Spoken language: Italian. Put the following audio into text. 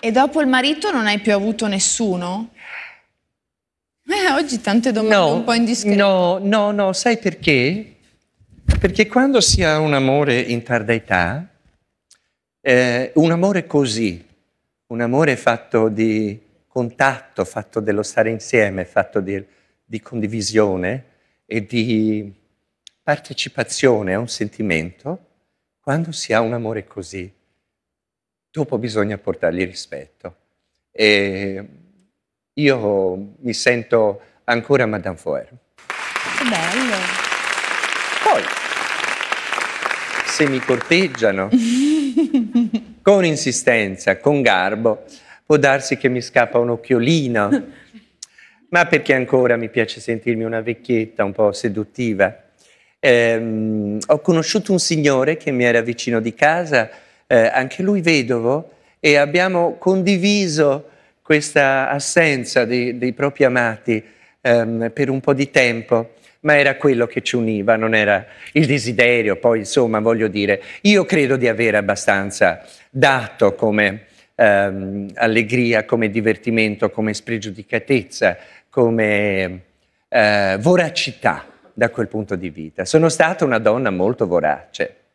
E dopo il marito non hai più avuto nessuno? Eh, oggi tante domande no, un po' indiscrete. No, no, no, sai perché? Perché quando si ha un amore in tarda età, eh, un amore così, un amore fatto di contatto, fatto dello stare insieme, fatto di, di condivisione e di partecipazione a un sentimento, quando si ha un amore così, dopo bisogna portargli rispetto. E io mi sento ancora Madame Foer. Che bello! Poi, se mi corteggiano con insistenza, con garbo, può darsi che mi scappa un occhiolino, ma perché ancora mi piace sentirmi una vecchietta un po' seduttiva. Ehm, ho conosciuto un signore che mi era vicino di casa eh, anche lui vedovo, e abbiamo condiviso questa assenza di, dei propri amati ehm, per un po' di tempo, ma era quello che ci univa, non era il desiderio. Poi, insomma, voglio dire, io credo di avere abbastanza dato come ehm, allegria, come divertimento, come spregiudicatezza, come eh, voracità da quel punto di vista. Sono stata una donna molto vorace.